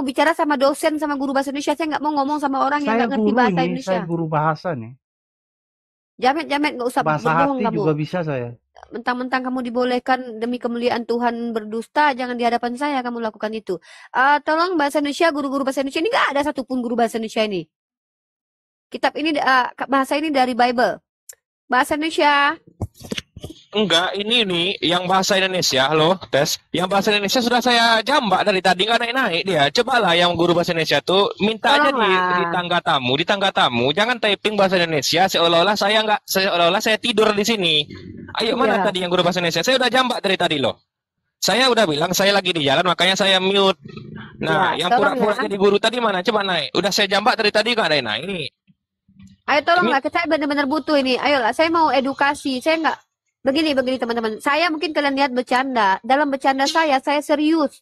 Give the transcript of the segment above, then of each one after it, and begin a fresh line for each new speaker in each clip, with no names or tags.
mau bicara sama dosen sama guru bahasa Indonesia, saya nggak mau ngomong sama orang saya yang nggak ngerti bahasa ini, Indonesia. Saya
guru bahasa nih.
Jamet jamet nggak usah bahasa berbohong hati kamu. juga bisa saya. Mentang-mentang kamu dibolehkan demi kemuliaan Tuhan berdusta, jangan di hadapan saya kamu lakukan itu. Uh, tolong bahasa Indonesia, guru-guru bahasa Indonesia ini nggak ada satupun guru bahasa Indonesia ini. Kitab ini uh, bahasa ini dari Bible. Bahasa Indonesia.
Enggak, ini nih
yang bahasa Indonesia loh, tes. Yang bahasa Indonesia sudah saya jambak dari tadi nggak naik-naik dia. Cobalah yang guru bahasa Indonesia tuh minta aja di, di tangga tamu, di tangga tamu. Jangan typing bahasa Indonesia seolah-olah saya nggak seolah-olah saya tidur di sini. Ayo mana yeah. tadi yang guru bahasa Indonesia? Saya udah jambak dari tadi loh. Saya udah bilang saya lagi di jalan makanya saya mute. Nah, yeah, yang pura-pura jadi guru tadi mana? Coba naik. Udah saya jambak dari tadi nggak naik-naik.
Ayo tolonglah, saya benar-benar butuh ini. Ayolah, saya mau edukasi. Saya nggak Begini, begini teman-teman. Saya mungkin kalian lihat bercanda. Dalam bercanda saya, saya serius.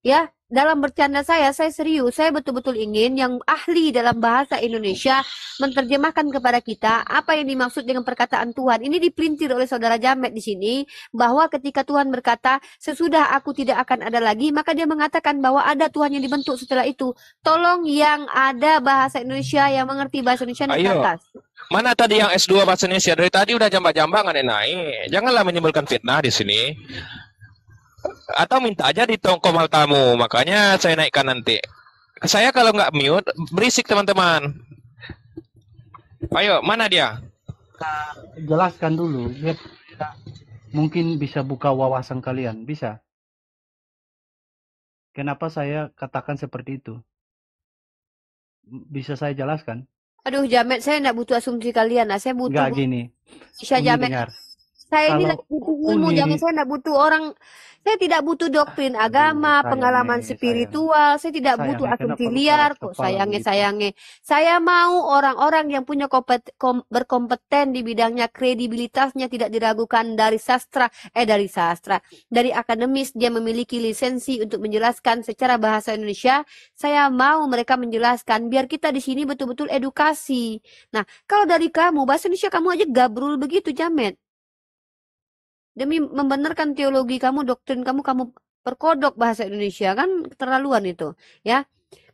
Ya, dalam bercanda saya, saya serius. Saya betul-betul ingin yang ahli dalam bahasa Indonesia menerjemahkan kepada kita apa yang dimaksud dengan perkataan Tuhan. Ini dipelintir oleh saudara Jamet di sini bahwa ketika Tuhan berkata, "Sesudah aku tidak akan ada lagi," maka dia mengatakan bahwa ada Tuhan yang dibentuk setelah itu. Tolong yang ada bahasa Indonesia yang mengerti bahasa Indonesia di atas.
Mana tadi yang S2 bahasa Indonesia? Dari tadi udah jambak-jambangan -jambak, naik. Janganlah menimbulkan fitnah di sini. Atau minta aja di tongkom hal tamu. Makanya saya naikkan nanti. Saya kalau nggak mute, berisik teman-teman. Ayo, mana dia?
Jelaskan dulu. Biar mungkin bisa buka wawasan kalian. Bisa? Kenapa saya katakan seperti itu? Bisa saya jelaskan?
Aduh, Jamet, saya enggak butuh
asumsi kalian. Nah, saya butuh. Enggak gini. Bisa Jamet. Saya ini tidak butuh ilmu, ini... jangan saya tidak butuh orang. Saya tidak butuh doktrin agama, sayangnya, pengalaman spiritual. Sayang, saya tidak sayangnya, butuh akun liar kok. Sayangnya, gitu. sayangnya, saya mau orang-orang yang punya kompet, kom, berkompeten di bidangnya, kredibilitasnya tidak diragukan dari sastra, eh dari sastra, dari akademis dia memiliki lisensi untuk menjelaskan secara bahasa Indonesia. Saya mau mereka menjelaskan biar kita di sini betul-betul edukasi. Nah, kalau dari kamu bahasa Indonesia kamu aja gabrul begitu jamet demi membenarkan teologi kamu, doktrin kamu, kamu perkodok bahasa Indonesia kan keterlaluan itu, ya.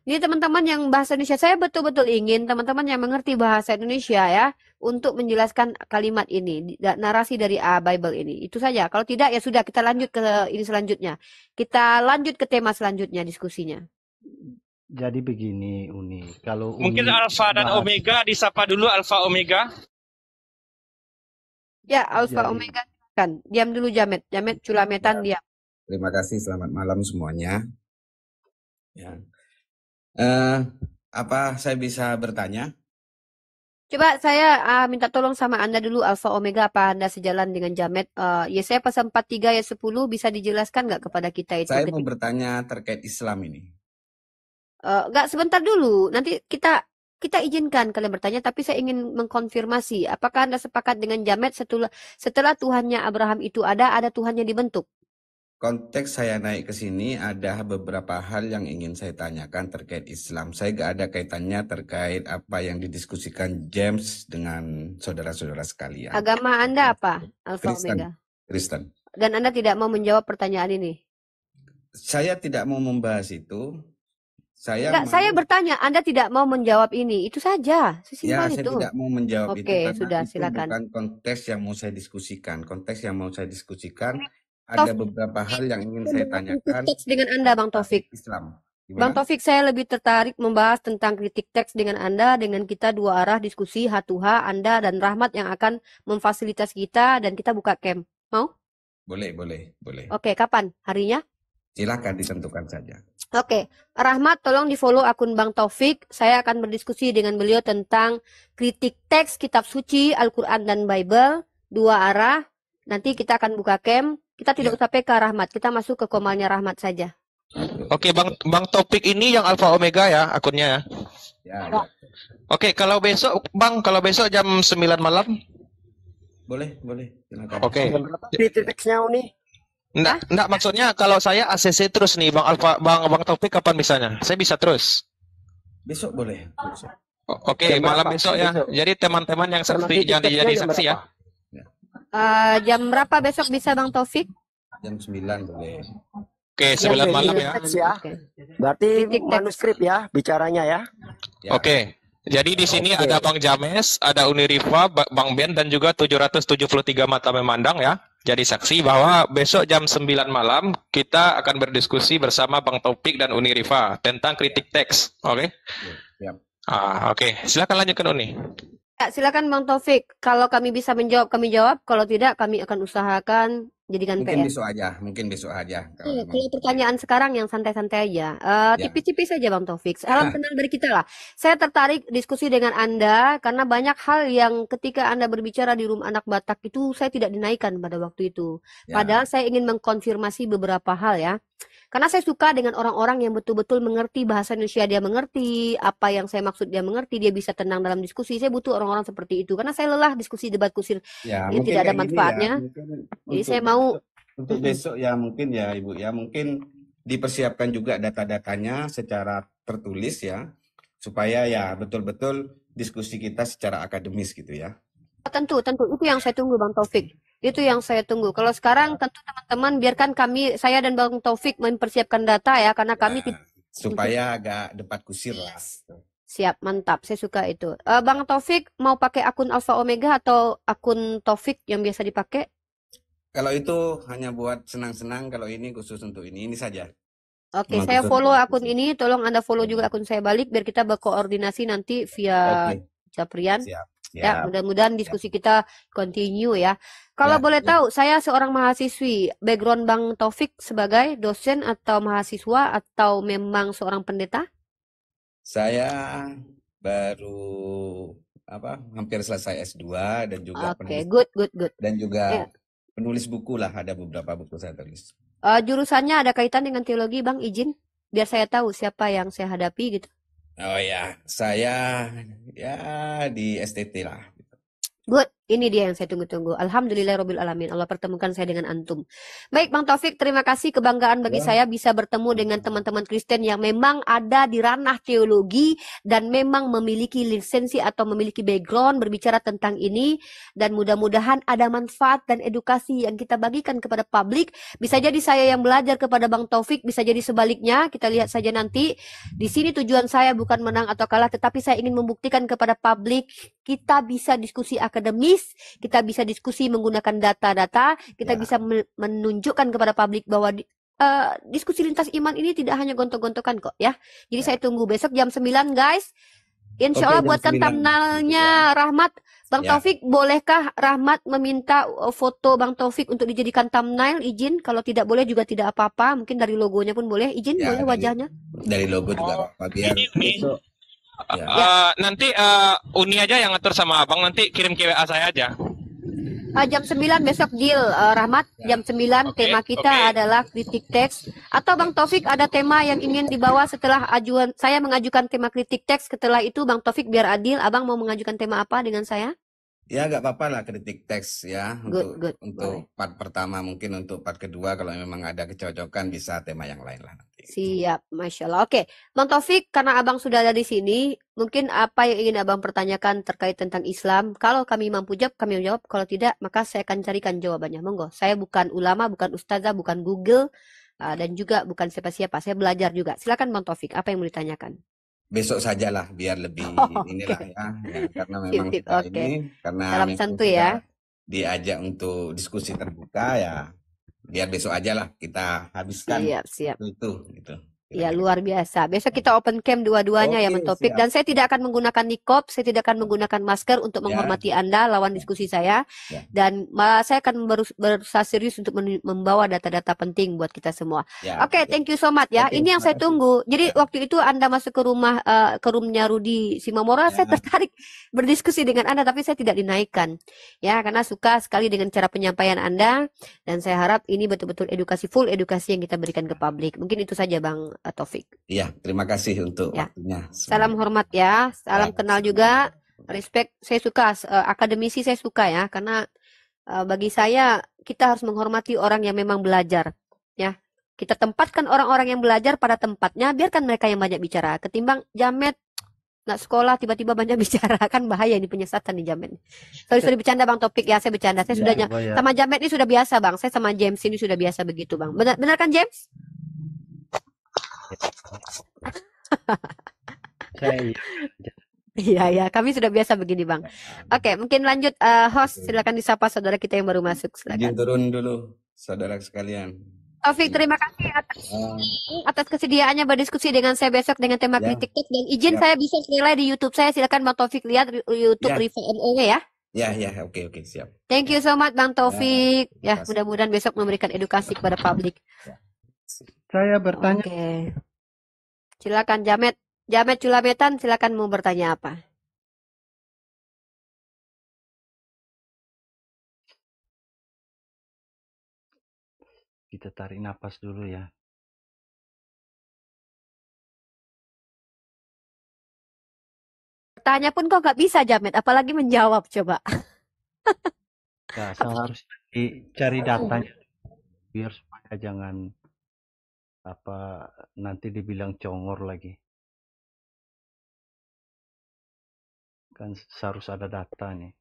Ini teman-teman yang bahasa Indonesia saya betul-betul ingin teman-teman yang mengerti bahasa Indonesia ya untuk menjelaskan kalimat ini narasi dari A ah, Bible ini. Itu saja. Kalau tidak ya sudah kita lanjut ke ini selanjutnya. Kita lanjut ke tema selanjutnya diskusinya.
Jadi begini Uni, kalau Uni mungkin Alfa dan bahas... Omega disapa dulu Alfa
Omega.
Ya, Alfa Jadi... Omega Diam dulu Jamet. Jamet culametan ya. diam.
Terima kasih. Selamat malam semuanya. Ya. Uh, apa saya bisa bertanya?
Coba saya uh, minta tolong sama Anda dulu Alfa Omega apa Anda sejalan dengan Jamet? Uh, saya pasal 43 ya 10 bisa dijelaskan nggak kepada kita itu? Saya mau
bertanya terkait Islam ini.
Uh, nggak sebentar dulu, nanti kita kita izinkan kalian bertanya, tapi saya ingin mengkonfirmasi. Apakah Anda sepakat dengan Jamet setelah, setelah Tuhannya Abraham itu ada, ada Tuhannya dibentuk?
konteks saya naik ke sini ada beberapa hal yang ingin saya tanyakan terkait Islam. Saya gak ada kaitannya terkait apa yang didiskusikan James dengan saudara-saudara sekalian.
Agama Anda apa? Alpha Kristen. Omega. Kristen. Dan Anda tidak mau menjawab pertanyaan ini?
Saya tidak mau membahas itu. Saya Enggak, saya
bertanya, Anda tidak mau menjawab ini. Itu saja, ya, saya itu. saya tidak mau
menjawab Oke, itu sudah, itu silakan. bukan konteks yang mau saya diskusikan. Konteks yang mau saya diskusikan ada beberapa hal yang ingin saya tanyakan. Teks
dengan Anda, Bang Taufik. Islam. Gimana? Bang Taufik, saya lebih tertarik membahas tentang kritik teks dengan Anda, dengan kita dua arah diskusi h Anda dan Rahmat yang akan memfasilitas kita dan kita buka camp. Mau?
Boleh, boleh, boleh.
Oke, kapan? Harinya?
Silakan ditentukan saja.
Oke, okay. Rahmat tolong di-follow akun Bang Taufik. Saya akan berdiskusi dengan beliau tentang kritik teks kitab suci, Al-Qur'an dan Bible dua arah. Nanti kita akan buka camp. Kita tidak ya. usah PK Rahmat, kita masuk ke komalnya Rahmat saja.
Oke, okay, Bang Bang Taufik ini yang Alpha Omega ya akunnya ya. ya, ya. ya. Oke, okay, kalau besok Bang, kalau besok jam 9 malam
boleh, boleh.
Oke. Okay. Titik teksnya Uni. Enggak, enggak maksudnya kalau saya ACC terus nih Bang Alfa Bang Bang Taufik kapan misalnya? Saya bisa terus.
Besok boleh.
Oke, okay, malam besok ya. Besok. Jadi teman-teman
yang saksi jangan dijadi saksi ya.
Uh, jam berapa besok bisa Bang Taufik?
Jam 9 boleh. Oke, okay, 9 ya, malam ya.
ya. Okay.
Berarti manuskrip ya bicaranya ya.
ya. Oke. Okay. Jadi di sini okay. ada Bang James, ada
Uni Unirifa, Bang Ben dan juga 773 mata memandang ya jadi saksi bahwa besok jam 9 malam kita akan berdiskusi bersama Bang Taufik dan Uni Riva tentang kritik teks. Oke? Okay? Ya, ya. Ah, oke. Okay. Silakan lanjutkan Uni.
Ya, silakan Bang Taufik. Kalau kami bisa menjawab, kami jawab. Kalau tidak, kami akan usahakan Jadikan mungkin PR. besok
aja, mungkin besok aja.
Kalau, iya, kalau pertanyaan sekarang yang santai-santai aja, uh, ya. tipis-tipis saja Bang Taufik. Salam iya. kenal dari kita lah. Saya tertarik diskusi dengan Anda karena banyak hal yang ketika Anda berbicara di room anak Batak itu saya tidak dinaikkan pada waktu itu. Ya. Padahal saya ingin mengkonfirmasi beberapa hal ya. Karena saya suka dengan orang-orang yang betul-betul mengerti bahasa Indonesia, dia mengerti apa yang saya maksud, dia mengerti, dia bisa tenang dalam diskusi. Saya butuh orang-orang seperti itu karena saya lelah diskusi debat kusir
ya, yang tidak ada ya, manfaatnya. Ya, Jadi saya mau
untuk besok ya mungkin ya Ibu ya mungkin dipersiapkan juga data-datanya secara tertulis ya supaya ya betul-betul diskusi kita secara akademis gitu ya.
Tentu, tentu itu yang saya tunggu Bang Taufik. Itu yang saya tunggu. Kalau sekarang tentu teman-teman biarkan kami saya dan Bang Taufik mempersiapkan data ya karena kami nah, supaya
agak debat kusir lah.
Siap, mantap. Saya suka itu. Uh, Bang Taufik mau pakai akun Alpha Omega atau akun Taufik yang biasa dipakai?
Kalau itu hanya buat senang-senang, kalau ini khusus untuk ini, ini saja.
Oke, okay, saya follow akun ini. Tolong Anda follow juga akun saya balik biar kita berkoordinasi nanti via okay. Caprian. Siap. Ya, ya mudah-mudahan ya. diskusi ya. kita continue ya. Kalau ya. boleh tahu, saya seorang mahasiswi, background Bang Taufik sebagai dosen atau mahasiswa atau memang seorang pendeta?
Saya baru apa hampir selesai S2 dan juga okay, penulis, good, good, good. dan juga ya. penulis buku lah ada beberapa buku saya tulis.
Uh, jurusannya ada kaitan dengan teologi, Bang? Izin biar saya tahu siapa yang saya hadapi gitu.
Oh ya, saya ya di STT lah. Gitu.
Good. Ini dia yang saya tunggu-tunggu. Alhamdulillah Robil Alamin. Allah pertemukan saya dengan Antum. Baik Bang Taufik, terima kasih. Kebanggaan bagi ya. saya bisa bertemu dengan teman-teman Kristen yang memang ada di ranah teologi dan memang memiliki lisensi atau memiliki background berbicara tentang ini. Dan mudah-mudahan ada manfaat dan edukasi yang kita bagikan kepada publik. Bisa ya. jadi saya yang belajar kepada Bang Taufik, bisa jadi sebaliknya. Kita lihat saja nanti. Di sini tujuan saya bukan menang atau kalah, tetapi saya ingin membuktikan kepada publik kita bisa diskusi akademis kita bisa diskusi menggunakan data-data, kita ya. bisa menunjukkan kepada publik bahwa di, uh, diskusi lintas iman ini tidak hanya gontok-gontokan kok ya. Jadi ya. saya tunggu besok jam 9 guys. Insya Allah buatkan thumbnailnya gitu ya. Rahmat. Bang ya. Taufik, bolehkah Rahmat meminta eh, foto Bang Taufik untuk dijadikan thumbnail? Izin, kalau tidak boleh juga tidak apa-apa. Mungkin dari logonya pun boleh. Izin, ya, boleh wajahnya?
Dari, logo juga
oh, Biar ini, ini. Ya. Uh, nanti uh, Uni aja yang ngatur sama Abang, nanti kirim ke WA saya aja.
Uh, jam 9 besok deal uh, Rahmat ya. jam 9 okay, tema kita okay. adalah kritik teks atau Bang Taufik ada tema yang ingin dibawa setelah ajuan saya mengajukan tema kritik teks setelah itu Bang Taufik biar adil Abang mau mengajukan tema apa dengan saya
Ya nggak apa-apa lah kritik teks ya good, untuk good. untuk Boleh. part pertama mungkin untuk part kedua kalau memang ada kecocokan bisa tema yang lain lah
nanti. Siap, masya Allah. Oke, Bang Taufik karena abang sudah ada di sini, mungkin apa yang ingin abang pertanyakan terkait tentang Islam? Kalau kami mampu jawab, kami jawab. Kalau tidak, maka saya akan carikan jawabannya. Monggo. Saya bukan ulama, bukan ustazah, bukan Google, ah, dan juga bukan siapa-siapa. Saya belajar juga. Silakan Bang Taufik, apa yang mau ditanyakan?
besok sajalah biar lebih
oh, inilah
ya, ya karena memang it, kita okay. ini karena dalam
santu ya
diajak untuk diskusi terbuka ya biar besok ajalah kita habiskan siap, siap. itu gitu
Ya luar biasa. Biasa kita open camp dua-duanya okay, ya mentopik. Dan saya tidak akan menggunakan nikop, saya tidak akan menggunakan masker untuk ya. menghormati ya. anda lawan ya. diskusi saya. Ya. Dan malah saya akan berus berusaha serius untuk membawa data-data penting buat kita semua. Ya, Oke, okay, ya. thank you so much ya. Okay, Ini yang saya tunggu. Jadi ya. waktu itu anda masuk ke rumah uh, ke roomnya Rudi Simamora, ya. saya tertarik berdiskusi dengan anda, tapi saya tidak dinaikkan ya karena suka sekali dengan cara penyampaian anda. Dan saya harap ini betul-betul edukasi full edukasi yang kita berikan ke publik. Mungkin itu saja bang Pak eh, Taufik.
Iya, terima kasih
untuk ya. waktunya. Semuanya.
Salam hormat ya, salam ya. kenal juga, respect. Saya suka uh, akademisi saya suka ya, karena uh, bagi saya kita harus menghormati orang yang memang belajar, ya. Kita tempatkan orang-orang yang belajar pada tempatnya, biarkan mereka yang banyak bicara. Ketimbang jamet nggak sekolah tiba-tiba banyak bicara kan bahaya ini penyesatan nih jamet. Sorry sorry bercanda bang topik ya saya bercanda saya ya, sudah ya. sama jamet ini sudah biasa bang saya sama James ini sudah biasa begitu bang. Benar benar kan James? Iya ya, kami sudah biasa begini bang. Nah. Oke, mungkin lanjut uh, host, silakan disapa saudara kita yang baru masuk. Silakan. turun
dulu, saudara sekalian.
Taufik, terima kasih
atas, uh,
atas kesediaannya berdiskusi dengan saya besok dengan tema ya. kritik dan izin ya. saya bisa nilai di YouTube saya. Silakan Bang Taufik lihat YouTube ya. Riva no ya.
Ya, ya, oke, oke, siap.
Thank you so much Bang ya, Taufik. Ya, ya mudah-mudahan besok memberikan edukasi
kepada publik. Ya. Saya bertanya. Oke.
Silakan Jamet.
Jamet Culametan, silakan mau bertanya apa? Kita tarik nafas dulu ya. Tanya pun kok gak bisa Jamet, apalagi menjawab coba. nah, saya harus cari datanya biar supaya jangan apa nanti dibilang congor lagi kan harus ada data nih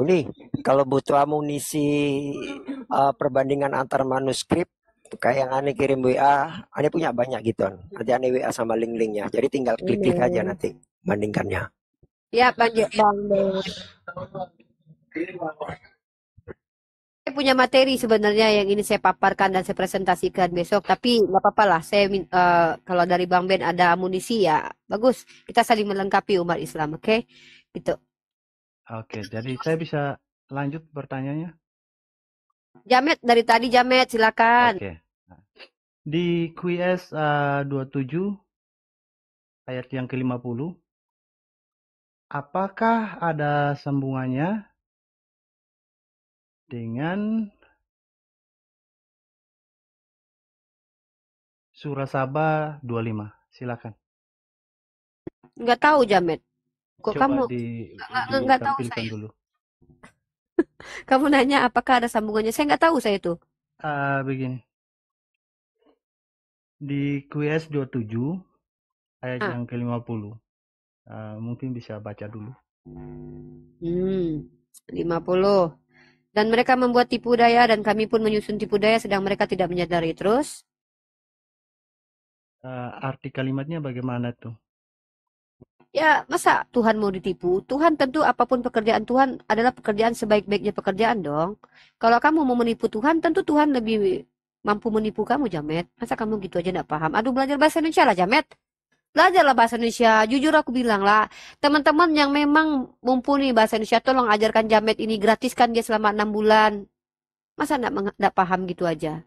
Uli, kalau butuh amunisi uh, perbandingan antar manuskrip, kayak yang aneh kirim WA, aneh punya banyak gitu. Nanti aneh WA sama link-linknya. Jadi tinggal klik-klik iya. aja nanti bandingkannya.
Ya, lanjut banget
saya punya materi sebenarnya yang ini saya paparkan dan saya presentasikan besok, tapi nggak apa-apa lah. Saya uh, kalau dari Bang Ben ada amunisi ya bagus. Kita saling melengkapi umat Islam, oke? Okay? Gitu.
Oke, jadi saya bisa lanjut pertanyaannya.
Jamet dari tadi Jamet,
silakan. Oke.
Di QS uh, 27
ayat yang ke-50 apakah ada sambungannya dengan surah Surasaba 25. Silakan. Nggak tahu Jamet. Kok Coba kamu enggak nggak, nggak tahu saya. Dulu.
kamu nanya apakah ada sambungannya? Saya nggak tahu saya itu.
Uh, begini. Di QS 27 ayat ah. yang ke-50. Uh, ah, mungkin bisa baca dulu. Hmm,
50. Dan mereka membuat tipu daya dan kami pun menyusun tipu daya sedang mereka tidak menyadari terus.
Uh, arti kalimatnya bagaimana tuh?
Ya, masa Tuhan mau ditipu? Tuhan tentu apapun pekerjaan Tuhan adalah pekerjaan sebaik-baiknya pekerjaan dong. Kalau kamu mau menipu Tuhan, tentu Tuhan lebih mampu menipu kamu, Jamet. Masa kamu gitu aja nggak paham? Aduh, belajar bahasa Indonesia lah, Jamet belajarlah bahasa Indonesia. Jujur aku bilang lah, teman-teman yang memang mumpuni bahasa Indonesia, tolong ajarkan jamet ini, gratiskan dia selama enam bulan. Masa enggak, enggak paham gitu aja?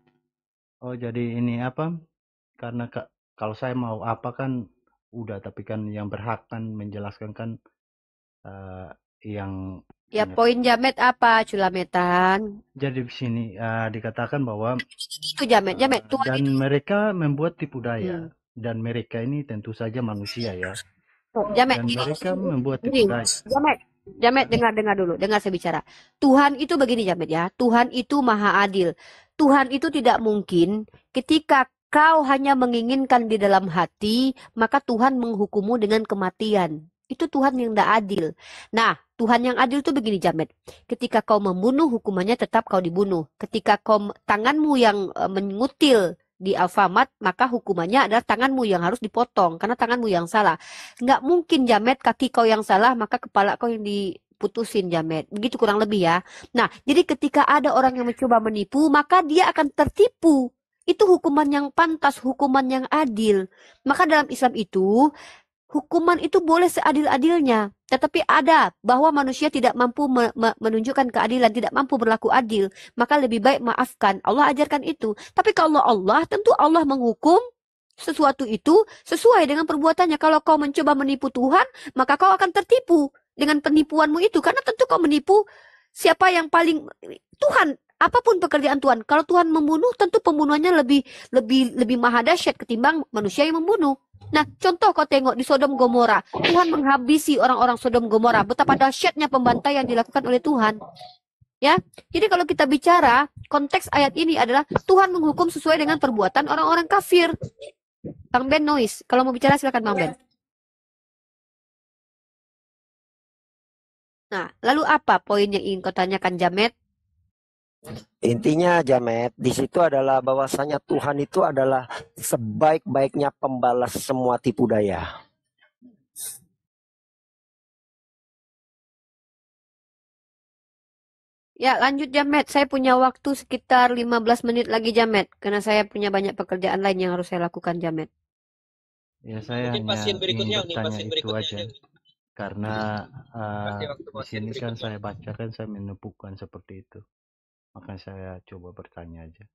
Oh, jadi ini apa? Karena kalau saya mau apa kan udah, tapi kan yang berhak kan menjelaskan kan uh, yang...
Ya, ini. poin jamet apa, culametan?
Jadi di sini uh, dikatakan bahwa...
Itu jamet, jamet. Eh, Tua dan
mereka membuat tipu daya. Hmm dan mereka ini tentu saja manusia ya.
Jamet, Dan mereka membuat tipu Jamet, Jamet dengar dengar dulu, dengar saya bicara. Tuhan itu begini Jamet ya, Tuhan itu maha adil. Tuhan itu tidak mungkin ketika kau hanya menginginkan di dalam hati, maka Tuhan menghukummu dengan kematian. Itu Tuhan yang tidak adil. Nah, Tuhan yang adil itu begini Jamet. Ketika kau membunuh, hukumannya tetap kau dibunuh. Ketika kau tanganmu yang e, mengutil di Alfamart, maka hukumannya adalah tanganmu yang harus dipotong karena tanganmu yang salah. Nggak mungkin jamet kaki kau yang salah, maka kepala kau yang diputusin jamet. Begitu kurang lebih ya. Nah, jadi ketika ada orang yang mencoba menipu, maka dia akan tertipu. Itu hukuman yang pantas, hukuman yang adil. Maka dalam Islam itu hukuman itu boleh seadil-adilnya, tetapi ada bahwa manusia tidak mampu me me menunjukkan keadilan, tidak mampu berlaku adil, maka lebih baik maafkan. Allah ajarkan itu. Tapi kalau Allah, tentu Allah menghukum sesuatu itu sesuai dengan perbuatannya. Kalau kau mencoba menipu Tuhan, maka kau akan tertipu dengan penipuanmu itu karena tentu kau menipu siapa yang paling Tuhan apapun pekerjaan Tuhan, kalau Tuhan membunuh tentu pembunuhannya lebih lebih lebih maha ketimbang manusia yang membunuh. Nah, contoh kau tengok di Sodom Gomora, Tuhan menghabisi orang-orang Sodom Gomora. Betapa dahsyatnya pembantaian yang dilakukan oleh Tuhan. Ya, jadi kalau kita bicara konteks ayat ini adalah
Tuhan menghukum sesuai dengan perbuatan orang-orang kafir. Bang Ben Noise, kalau mau bicara silakan Bang Ben. Ya. Nah, lalu apa poin yang ingin kau tanyakan Jamet? Intinya Jamet, di situ
adalah bahwasanya Tuhan itu adalah sebaik-baiknya pembalas semua tipu
daya. Ya, lanjut Jamet. Saya punya waktu sekitar 15 menit
lagi Jamet karena saya punya banyak pekerjaan lain yang harus saya lakukan Jamet.
Ya, saya
Mungkin hanya pasien berikutnya, ingin bertanya pasien berikutnya itu aja. Karena uh, di sini kan saya baca kan saya menemukan seperti itu. Maka saya coba bertanya aja.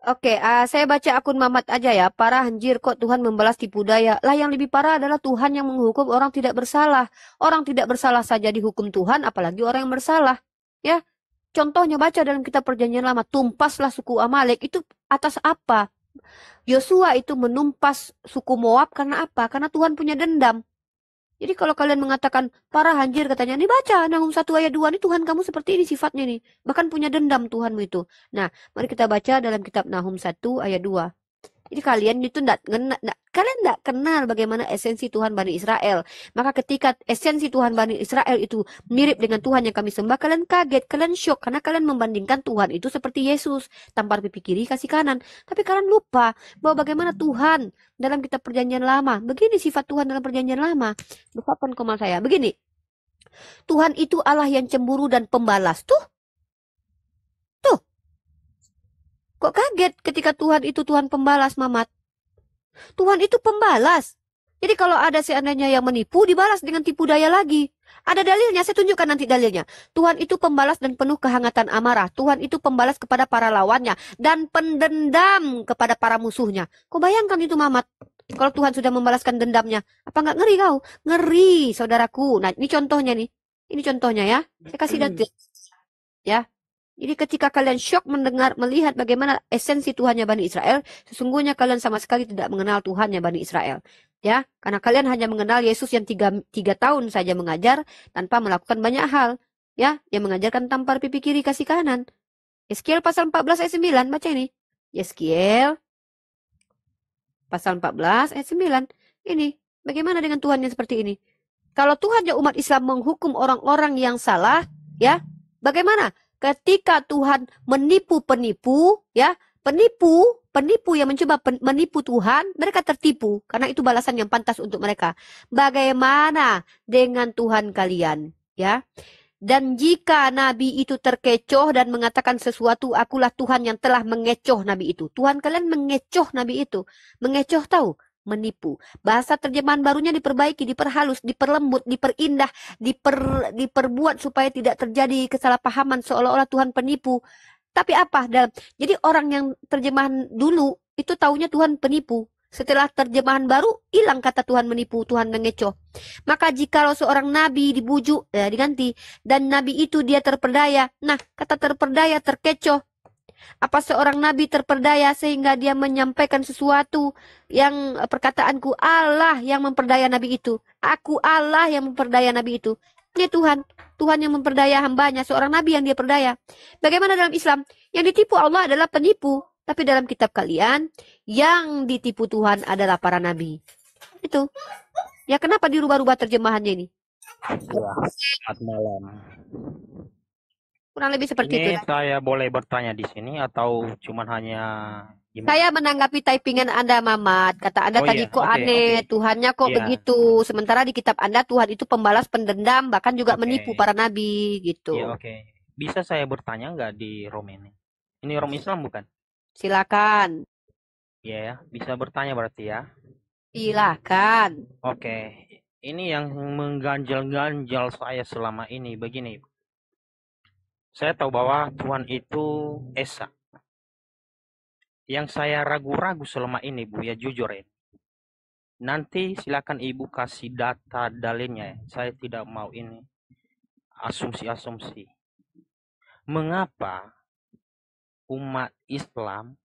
Oke, okay, uh, eh, saya baca akun Mamat aja ya. Parah anjir kok Tuhan membalas tipu daya. Lah yang lebih parah adalah Tuhan yang menghukum orang tidak bersalah. Orang tidak bersalah saja dihukum Tuhan, apalagi orang yang bersalah. Ya, contohnya baca dalam kitab perjanjian lama, tumpaslah suku Amalek itu atas apa? Yosua itu menumpas suku Moab karena apa? Karena Tuhan punya dendam. Jadi kalau kalian mengatakan para hanjir katanya, nih baca Nahum satu ayat dua nih Tuhan kamu seperti ini sifatnya nih. Bahkan punya dendam Tuhanmu itu. Nah, mari kita baca dalam kitab Nahum satu ayat dua jadi kalian itu kenal, kalian tidak kenal bagaimana esensi Tuhan Bani Israel. Maka ketika esensi Tuhan Bani Israel itu mirip dengan Tuhan yang kami sembah, kalian kaget, kalian shock karena kalian membandingkan Tuhan itu seperti Yesus, tampar pipi kiri kasih kanan. Tapi kalian lupa bahwa bagaimana Tuhan dalam kitab perjanjian lama. Begini sifat Tuhan dalam perjanjian lama. pun koma saya. Begini. Tuhan itu Allah yang cemburu dan pembalas. Tuh, Kok kaget ketika Tuhan itu Tuhan pembalas, Mamat? Tuhan itu pembalas. Jadi kalau ada seandainya yang menipu, dibalas dengan tipu daya lagi. Ada dalilnya, saya tunjukkan nanti dalilnya. Tuhan itu pembalas dan penuh kehangatan amarah. Tuhan itu pembalas kepada para lawannya dan pendendam kepada para musuhnya. Kau bayangkan itu, Mamat? Kalau Tuhan sudah membalaskan dendamnya, apa nggak ngeri kau? Ngeri, saudaraku. Nah, ini contohnya nih. Ini contohnya ya. Saya kasih hmm. data. Ya, jadi ketika kalian shock mendengar, melihat bagaimana esensi Tuhannya Bani Israel, sesungguhnya kalian sama sekali tidak mengenal Tuhannya Bani Israel. Ya, karena kalian hanya mengenal Yesus yang tiga, tiga tahun saja mengajar tanpa melakukan banyak hal. Ya, yang mengajarkan tampar pipi kiri kasih kanan. Yeskiel pasal 14 ayat 9, baca ini. Yeskiel pasal 14 ayat 9. Ini, bagaimana dengan Tuhan yang seperti ini? Kalau Tuhan yang umat Islam menghukum orang-orang yang salah, ya, bagaimana? ketika Tuhan menipu penipu, ya, penipu, penipu yang mencoba menipu Tuhan, mereka tertipu karena itu balasan yang pantas untuk mereka. Bagaimana dengan Tuhan kalian, ya? Dan jika nabi itu terkecoh dan mengatakan sesuatu, akulah Tuhan yang telah mengecoh nabi itu. Tuhan kalian mengecoh nabi itu. Mengecoh tahu? menipu. Bahasa terjemahan barunya diperbaiki, diperhalus, diperlembut, diperindah, diper, diperbuat supaya tidak terjadi kesalahpahaman seolah-olah Tuhan penipu. Tapi apa? Dalam, jadi orang yang terjemahan dulu itu taunya Tuhan penipu. Setelah terjemahan baru, hilang kata Tuhan menipu, Tuhan mengecoh. Maka jikalau seorang nabi dibujuk, ya diganti. Dan nabi itu dia terperdaya. Nah, kata terperdaya, terkecoh, apa seorang nabi terperdaya sehingga dia menyampaikan sesuatu yang eh, perkataanku Allah yang memperdaya nabi itu. Aku Allah yang memperdaya nabi itu. Ini Tuhan. Tuhan yang memperdaya hambanya, seorang nabi yang dia perdaya. Bagaimana dalam Islam? Yang ditipu Allah adalah penipu. Tapi dalam kitab kalian, yang ditipu Tuhan adalah para nabi. Itu. Ya kenapa dirubah-rubah terjemahannya ini?
Ya, malam.
Kurang lebih seperti ini itu. Ini
saya boleh bertanya di sini atau cuman hanya Gimana? Saya
menanggapi typingan Anda, Mamat. Kata Anda oh, tadi iya. kok okay, aneh, okay. Tuhannya kok yeah. begitu. Sementara di kitab Anda Tuhan itu pembalas pendendam, bahkan juga okay. menipu para nabi gitu. yeah, oke.
Okay. Bisa saya bertanya nggak di Rom ini? Ini Rom Islam bukan?
Silakan.
Iya, yeah, bisa bertanya berarti ya.
Silakan.
Oke. Okay. Ini yang mengganjal-ganjal saya selama ini begini. Saya tahu bahwa Tuhan itu Esa. Yang saya ragu-ragu selama ini, Bu, ya jujur ya. Nanti silakan Ibu kasih data dalilnya ya. Saya tidak mau ini asumsi-asumsi. Mengapa umat Islam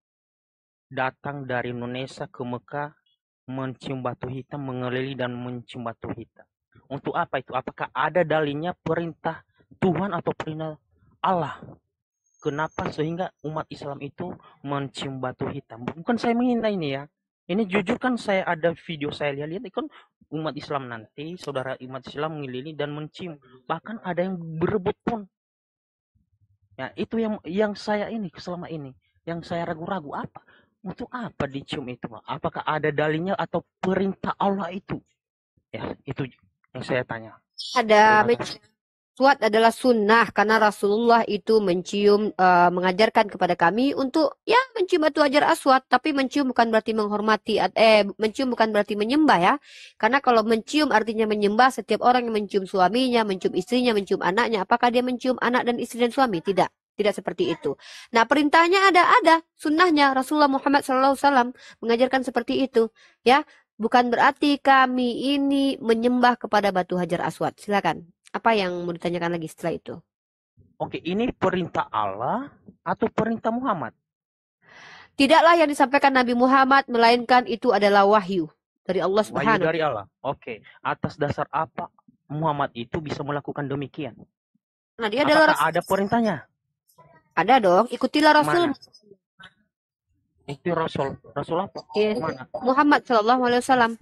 datang dari Indonesia ke Mekah mencium batu hitam, mengelilingi dan mencium batu hitam. Untuk apa itu? Apakah ada dalilnya perintah Tuhan atau perintah Allah kenapa sehingga umat Islam itu mencium batu hitam bukan saya menghina ini ya ini jujur kan saya ada video saya lihat-lihat kan umat Islam nanti saudara umat Islam mengelilingi dan mencium bahkan ada yang berebut pun ya itu yang yang saya ini selama ini yang saya ragu-ragu apa untuk apa dicium itu apakah ada dalinya atau perintah Allah itu ya itu yang saya tanya
ada Suat adalah sunnah karena Rasulullah itu mencium uh, mengajarkan kepada kami untuk ya mencium batu hajar aswat tapi mencium bukan berarti menghormati eh mencium bukan berarti menyembah ya karena kalau mencium artinya menyembah setiap orang yang mencium suaminya mencium istrinya mencium anaknya apakah dia mencium anak dan istri dan suami tidak tidak seperti itu. Nah perintahnya ada ada sunnahnya Rasulullah Muhammad SAW mengajarkan seperti itu ya bukan berarti kami ini menyembah kepada batu hajar aswad silakan apa yang mau ditanyakan lagi setelah itu?
Oke, ini perintah Allah atau perintah Muhammad?
Tidaklah yang disampaikan Nabi Muhammad, melainkan itu adalah wahyu dari Allah Subhanahu. Wahyu dari Allah.
Oke, atas dasar apa Muhammad itu bisa melakukan demikian?
Nah, dia adalah Apakah ada perintahnya?
Ada dong, ikutilah
Rasul. Mana?
Itu Rasul, Rasul apa? Yes. Iya.
Muhammad Shallallahu Alaihi Wasallam.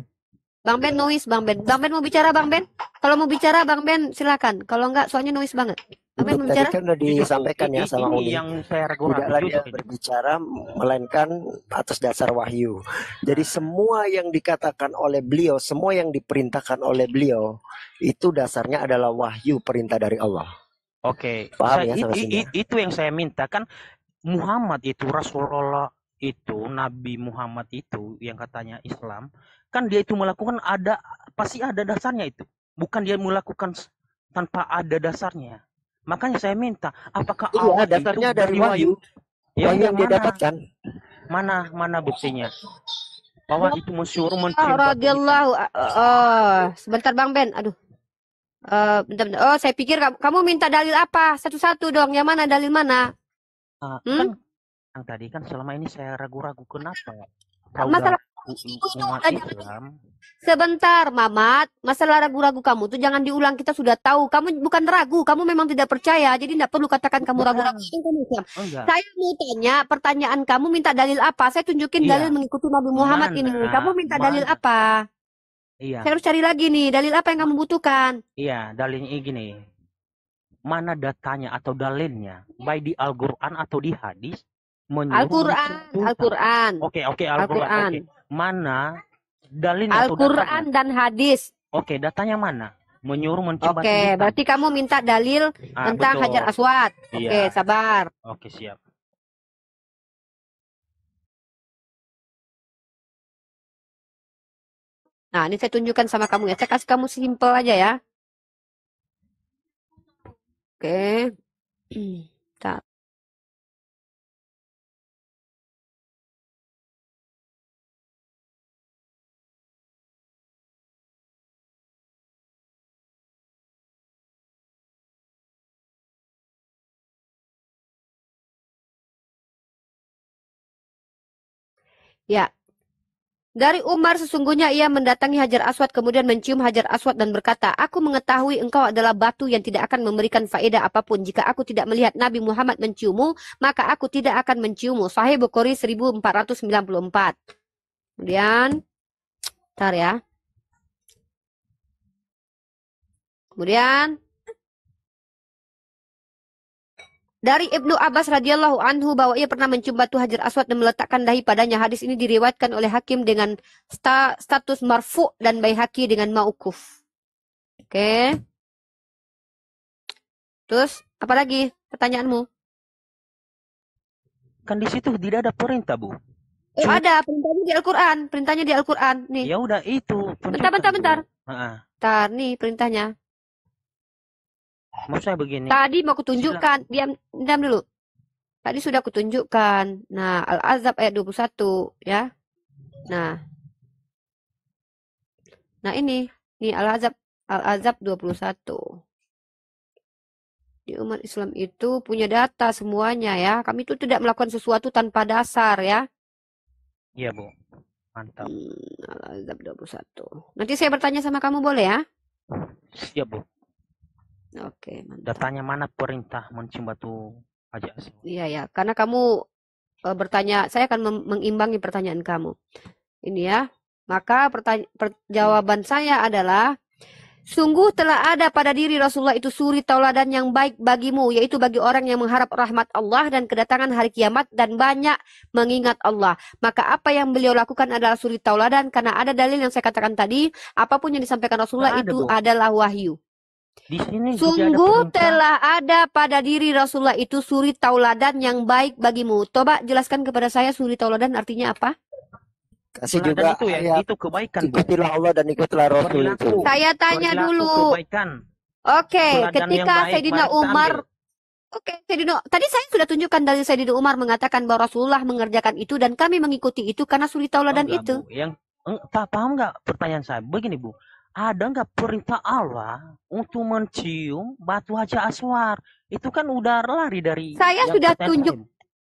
Bang Ben noise Bang Ben. Bang Ben mau bicara Bang Ben? Kalau mau bicara Bang Ben silakan. Kalau enggak soalnya noise banget. Bang Ben mau bicara?
Tadi kan udah disampaikan ya sama Uni. Yang saya ragukan berbicara melainkan atas dasar wahyu. Jadi semua yang dikatakan oleh beliau, semua yang diperintahkan oleh beliau itu dasarnya adalah wahyu perintah dari Allah.
Oke. Okay. Paham ya sama itu yang saya minta kan Muhammad itu Rasulullah itu Nabi Muhammad itu yang katanya Islam kan dia itu melakukan ada pasti ada dasarnya itu bukan dia melakukan tanpa ada dasarnya makanya saya minta apakah iya, Allah dasarnya itu dari wahyu ya, yang, yang dia dapatkan mana mana buktinya bahwa itu musyur mencium ah,
radhiyallahu oh, oh sebentar Bang Ben aduh Uh, bentar, Oh, saya pikir kamu, minta dalil apa? Satu-satu dong. Yang mana dalil mana?
Uh, hmm? Kan, yang tadi kan selama ini saya ragu-ragu kenapa? masalah
Sebentar, Mamat. Masalah ragu-ragu kamu tuh jangan diulang. Kita sudah tahu. Kamu bukan ragu. Kamu memang tidak percaya. Jadi tidak perlu katakan kamu ragu-ragu. Iya,
oh, Saya
mau tanya pertanyaan kamu minta dalil apa? Saya tunjukin iya. dalil mengikuti Nabi Muhammad Mana? ini. Kamu minta Mana? dalil apa? Iya. Saya harus cari lagi nih. Dalil apa yang kamu butuhkan?
Iya, dalilnya gini. Mana datanya atau dalilnya? Baik di Al-Quran atau di hadis? Al-Quran, Al-Quran. Oke, oke, okay, Al-Quran. Al, mana dalil Al-Quran
dan hadis.
Oke, datanya mana? Menyuruh mencoba. Oke, berarti
kamu minta dalil ah, tentang betul. Hajar Aswad. Iya. Oke, sabar.
Oke, siap. Nah, ini saya tunjukkan sama kamu ya. Saya kasih kamu simple aja ya. Oke. Okay. Ya. Dari Umar sesungguhnya ia mendatangi Hajar
Aswad kemudian mencium Hajar Aswad dan berkata, Aku mengetahui engkau adalah batu yang tidak akan memberikan faedah apapun. Jika aku tidak melihat Nabi Muhammad menciummu, maka aku tidak akan menciummu. Sahih Bukhari 1494. Kemudian, tar ya.
Kemudian, Dari Ibnu Abbas radhiyallahu anhu bahwa ia pernah mencoba tuh Hajar Aswad
dan meletakkan dahi padanya. Hadis ini diriwayatkan oleh hakim dengan sta status marfu dan
Baihaqi dengan maukuf. Oke. Okay. Terus apa lagi pertanyaanmu? Kan di situ tidak ada
perintah, Bu.
Eh, ada perintahnya di Al-Qur'an, perintahnya di Al-Qur'an nih. Ya udah itu. Bentar bentar bentar. Heeh. Bentar nih perintahnya
maksudnya begini. Tadi
mau kutunjukkan, diam diam dulu. Tadi sudah kutunjukkan. Nah, Al-Azab ayat 21 ya. Nah. Nah, ini ini Al-Azab Al-Azab 21. Di umat Islam itu punya data semuanya ya. Kami itu tidak melakukan sesuatu tanpa dasar ya.
Iya, Bu. Mantap. Hmm, Al-Azab 21.
Nanti saya bertanya sama kamu boleh ya?
Iya Bu. Oke, mantap. Datanya mana perintah mencium batu aja sih?
Iya ya, karena kamu e, bertanya, saya akan mengimbangi pertanyaan kamu. Ini ya. Maka pertanyaan, jawaban saya adalah Sungguh telah ada pada diri Rasulullah itu suri tauladan yang baik bagimu, yaitu bagi orang yang mengharap rahmat Allah dan kedatangan hari kiamat dan banyak mengingat Allah. Maka apa yang beliau lakukan adalah suri tauladan karena ada dalil yang saya katakan tadi, apapun yang disampaikan Rasulullah ada, itu bu. adalah wahyu. Di sini Sungguh ada telah ada pada diri Rasulullah itu suri tauladan yang baik bagimu. Coba jelaskan kepada saya suri tauladan artinya apa?
Kasih juga itu ya, itu kebaikan. Ikutilah Allah dan ikutilah Rasul
itu. Saya tanya dulu. Oke, okay, ketika Sayyidina Umar Oke, okay, Sayyidina, tadi saya sudah tunjukkan dari Sayyidina Umar mengatakan bahwa Rasulullah mengerjakan itu dan kami mengikuti itu karena suri tauladan oh, itu. Bu. Yang entah paham nggak
pertanyaan saya? Begini, Bu ada nggak perintah Allah untuk mencium batu haja aswar? Itu kan udah lari dari. Saya sudah tunjuk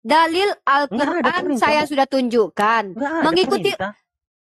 dalil
Al-Quran.
Saya
sudah tunjukkan. Mengikuti. Perintah.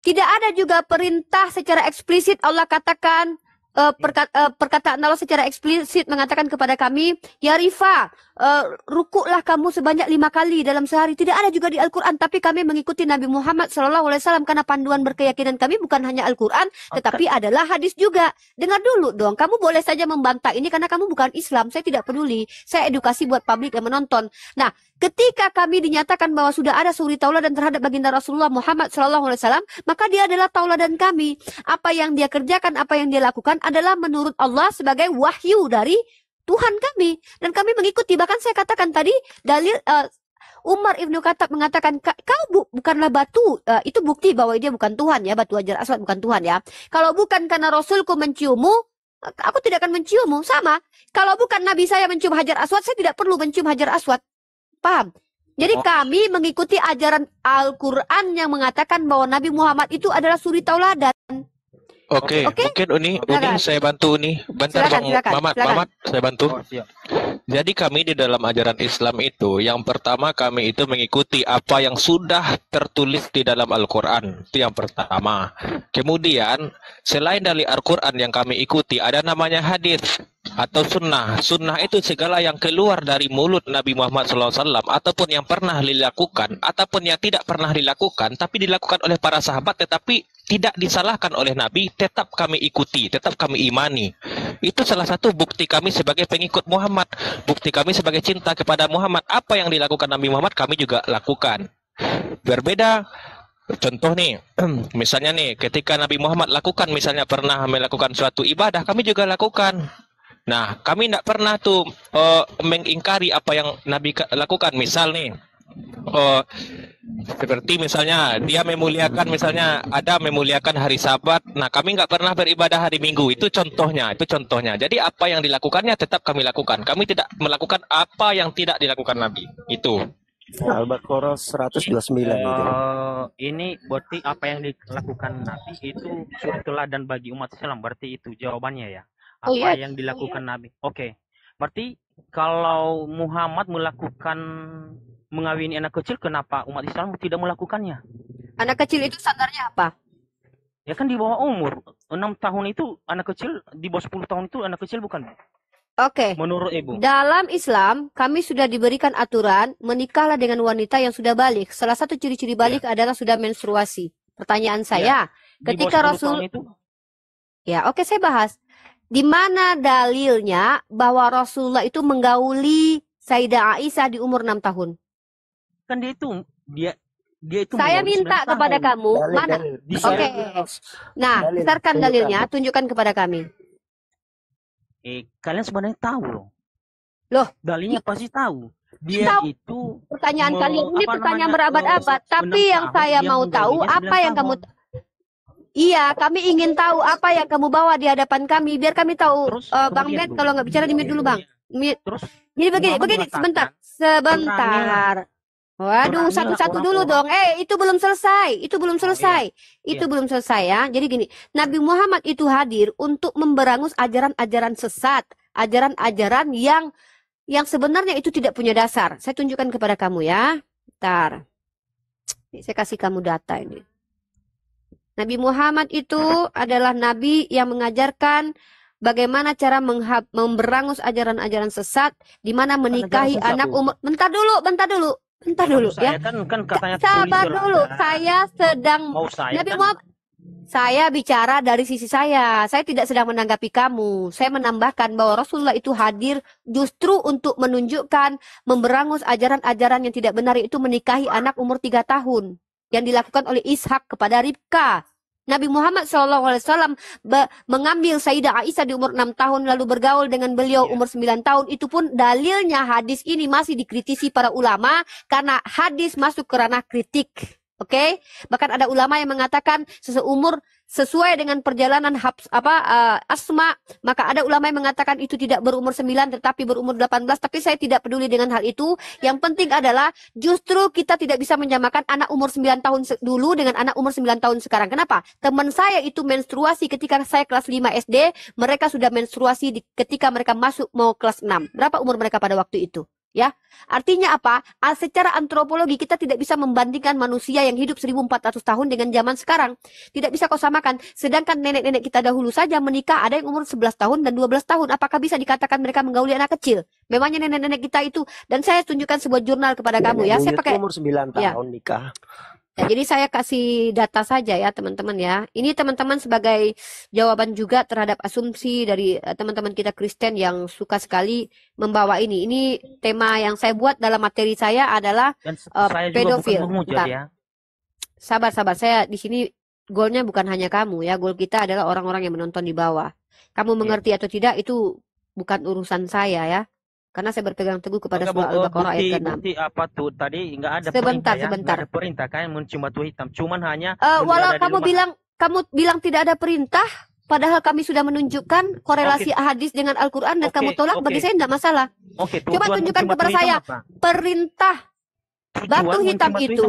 Tidak ada juga perintah secara eksplisit Allah katakan uh, uh, perkataan Allah secara eksplisit mengatakan kepada kami, ya Rifa, uh, rukuklah kamu sebanyak lima kali dalam sehari. Tidak ada juga di Al-Quran, tapi kami mengikuti Nabi Muhammad Shallallahu Alaihi Wasallam karena panduan berkeyakinan kami bukan hanya Al-Quran, tetapi okay. adalah hadis juga. Dengar dulu dong, kamu boleh saja membantah ini karena kamu bukan Islam. Saya tidak peduli. Saya edukasi buat publik yang menonton. Nah, Ketika kami dinyatakan bahwa sudah ada suri tauladan terhadap baginda Rasulullah Muhammad SAW, maka dia adalah tauladan kami. Apa yang dia kerjakan, apa yang dia lakukan adalah menurut Allah sebagai wahyu dari Tuhan kami. Dan kami mengikuti. Bahkan saya katakan tadi, dalil uh, Umar ibnu Khattab mengatakan kau bu bukanlah batu uh, itu bukti bahwa dia bukan Tuhan ya batu ajar aswad bukan Tuhan ya kalau bukan karena Rasulku menciummu aku tidak akan menciummu sama kalau bukan Nabi saya mencium hajar aswad saya tidak perlu mencium hajar aswad Paham? Jadi oh. kami mengikuti ajaran Al-Quran yang mengatakan bahwa Nabi Muhammad itu adalah suri tauladan.
Oke, okay. okay? mungkin Uni, Uni saya bantu Uni. Bentar silakan, Bang silakan, Mamat, silakan. Mamat saya bantu. Oh, Jadi kami di dalam ajaran Islam itu, yang pertama kami itu mengikuti apa yang sudah tertulis di dalam Al-Quran. Itu yang pertama. Kemudian, selain dari Al-Quran yang kami ikuti, ada namanya hadis atau sunnah. Sunnah itu segala yang keluar dari mulut Nabi Muhammad SAW ataupun yang pernah dilakukan ataupun yang tidak pernah dilakukan tapi dilakukan oleh para sahabat tetapi tidak disalahkan oleh Nabi tetap kami ikuti, tetap kami imani. Itu salah satu bukti kami sebagai pengikut Muhammad, bukti kami sebagai cinta kepada Muhammad. Apa yang dilakukan Nabi Muhammad kami juga lakukan. Berbeda Contoh nih, misalnya nih, ketika Nabi Muhammad lakukan, misalnya pernah melakukan suatu ibadah, kami juga lakukan. Nah, kami tidak pernah tuh uh, mengingkari apa yang Nabi lakukan. Misal nih, uh, seperti misalnya dia memuliakan misalnya ada memuliakan hari Sabat. Nah, kami nggak pernah beribadah hari Minggu. Itu contohnya, itu contohnya. Jadi apa yang dilakukannya tetap kami lakukan. Kami tidak melakukan apa yang tidak dilakukan Nabi. Itu.
Al-Baqarah 129 uh,
eh, Ini berarti apa yang dilakukan Nabi itu telah dan bagi umat Islam berarti itu jawabannya ya
apa iya, yang iya. dilakukan
Nabi. Oke. Okay. Berarti kalau Muhammad melakukan mengawini anak kecil, kenapa umat Islam tidak melakukannya?
Anak kecil itu standarnya apa?
Ya kan di bawah umur. 6 tahun itu anak kecil, di bawah 10 tahun itu anak kecil bukan? Oke. Okay. Menurut Ibu.
Dalam Islam, kami sudah diberikan aturan menikahlah dengan wanita yang sudah balik. Salah satu ciri-ciri ya. balik ya. adalah sudah menstruasi. Pertanyaan ya. saya, ya. ketika Rasul itu... Ya, oke okay, saya bahas. Di mana dalilnya bahwa Rasulullah itu menggauli Sayyidah Aisyah di umur 6 tahun?
Kan dia itu dia dia itu Saya minta kepada tahun. kamu dalil, mana? Oke. Okay. Nah, dalil, besarkan dalilnya, dalil.
tunjukkan kepada kami.
Eh, kalian sebenarnya tahu loh. Loh, dalilnya pasti tahu. Dia tahu. itu
pertanyaan kalian ini pertanyaan berabad-abad, oh, tapi yang saya mau tahu apa yang kamu Iya, kami ingin tahu apa yang kamu bawa di hadapan kami, biar kami tahu. Terus, uh, Bang Med, kalau nggak bicara di dulu, Bang. Terus, Jadi begini, begini, sebentar, sebentar.
Waduh, satu-satu dulu
dong. Eh, itu belum selesai. Itu belum oh, iya. selesai. Iya. Itu belum selesai ya. Jadi gini, Nabi Muhammad itu hadir untuk memberangus ajaran-ajaran sesat, ajaran-ajaran yang yang sebenarnya itu tidak punya dasar. Saya tunjukkan kepada kamu ya. Ntar, saya kasih kamu data ini. Nabi Muhammad itu adalah nabi yang mengajarkan bagaimana cara memberangus ajaran-ajaran sesat di mana menikahi sesat anak umur bentar dulu, bentar dulu. Bentar dulu ya. saya ya. Kan,
kan katanya Sabar dulu, kan.
saya sedang Mau saya Nabi kan? Muhammad saya bicara dari sisi saya. Saya tidak sedang menanggapi kamu. Saya menambahkan bahwa Rasulullah itu hadir justru untuk menunjukkan memberangus ajaran-ajaran yang tidak benar itu menikahi anak umur 3 tahun yang dilakukan oleh Ishak kepada Ribka. Nabi Muhammad SAW mengambil Sayyidah Aisyah di umur 6 tahun lalu bergaul dengan beliau iya. umur 9 tahun. Itu pun dalilnya hadis ini masih dikritisi para ulama karena hadis masuk ke ranah kritik. Oke, okay? bahkan ada ulama yang mengatakan seseumur sesuai dengan perjalanan haps, apa uh, Asma maka ada ulama yang mengatakan itu tidak berumur 9 tetapi berumur 18 tapi saya tidak peduli dengan hal itu yang penting adalah justru kita tidak bisa menyamakan anak umur 9 tahun dulu dengan anak umur 9 tahun sekarang kenapa teman saya itu menstruasi ketika saya kelas 5 SD mereka sudah menstruasi di, ketika mereka masuk mau kelas 6 berapa umur mereka pada waktu itu ya. Artinya apa? Ah, secara antropologi kita tidak bisa membandingkan manusia yang hidup 1400 tahun dengan zaman sekarang. Tidak bisa kau samakan. Sedangkan nenek-nenek kita dahulu saja menikah ada yang umur 11 tahun dan 12 tahun. Apakah bisa dikatakan mereka menggauli anak kecil? Memangnya nenek-nenek kita itu dan saya tunjukkan sebuah jurnal kepada nenek iya, kamu ya. Saya pakai umur 9 iya. tahun ya. nikah. Ya, jadi saya kasih data saja ya teman-teman ya. Ini teman-teman sebagai jawaban juga terhadap asumsi dari eh, teman-teman kita Kristen yang suka sekali membawa ini. Ini tema yang saya buat dalam materi saya adalah
uh, pedofil. ya.
Sabar sabar saya di sini goalnya bukan hanya kamu ya. Goal kita adalah orang-orang yang menonton di bawah. Kamu iya. mengerti yeah. atau tidak itu bukan urusan saya ya. Karena saya berpegang teguh kepada surah oh, Al-Baqarah ayat ke-6.
Bukti apa tuh? Tadi enggak ada sebentar, perintah ya, sebentar. Ya? ada perintah kan cuma tuh hitam. Cuman hanya uh, walau kamu bilang
kamu bilang tidak ada perintah, padahal kami sudah menunjukkan korelasi okay. hadis dengan Al-Qur'an dan okay. kamu tolak, okay. bagi saya tidak masalah. Okay, tuh, Coba tunjukkan kepada saya apa? perintah Batu hitam itu,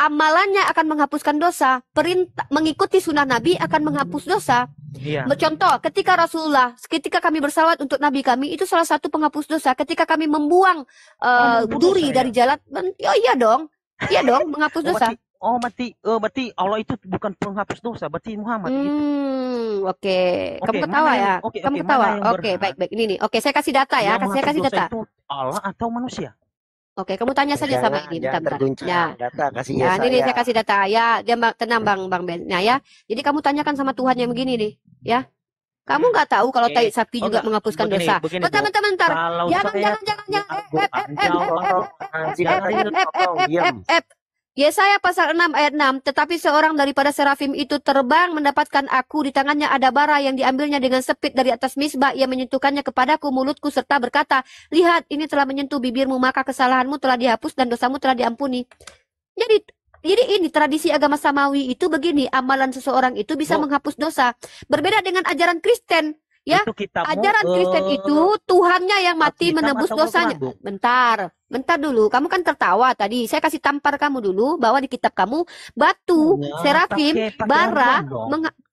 amalannya akan menghapuskan dosa. Perintah mengikuti sunnah Nabi akan menghapus dosa. Iya. Contoh, ketika Rasulullah, ketika kami bersawat untuk Nabi kami itu salah satu penghapus dosa. Ketika kami membuang uh, oh, eh, duri dosa, ya? dari ya? jalan, ya iya dong, iya dong, menghapus oh, dosa.
Oh berarti, oh berarti Allah itu bukan penghapus dosa, berarti Muhammad gitu. hmm, gitu.
Oke, okay. okay. kamu ketawa yang, ya? Okay, Kamu okay, ketawa. Oke, okay, baik-baik. Ini nih. Oke, okay, saya kasih data ya. saya kasih data. Itu
Allah atau manusia?
Oke, kamu tanya saja jangan, sama ini. Jangan bentar, bentar. Ya. Data kasih ya. saya. ini nih, saya kasih data ya. Dia tenang Bang Bang Ben. Nah ya, jadi kamu tanyakan sama Tuhan yang begini nih, ya. Kamu nggak tahu kalau okay. tai sapi oh, juga enggak. menghapuskan begini, dosa. Begini, bentar, bentar, bentar. Jangan, jangan, jangan, jangan. Eh, eh, eh, eh, eh, eh, eh, eh, eh, eh, eh, eh, eh, eh, eh, Yesaya pasal 6 ayat 6, tetapi seorang daripada serafim itu terbang mendapatkan aku, di tangannya ada bara yang diambilnya dengan sepit dari atas misbah, ia menyentuhkannya kepadaku mulutku serta berkata, lihat ini telah menyentuh bibirmu, maka kesalahanmu telah dihapus dan dosamu telah diampuni. Jadi jadi ini tradisi agama samawi itu begini, amalan seseorang itu bisa oh. menghapus dosa. Berbeda dengan ajaran Kristen ya itu kita ajaran mau, Kristen uh, itu Tuhannya yang mati menebus dosanya Tuhan, bentar bentar dulu kamu kan tertawa tadi saya kasih tampar kamu dulu bahwa di kitab kamu batu ya, serafim bara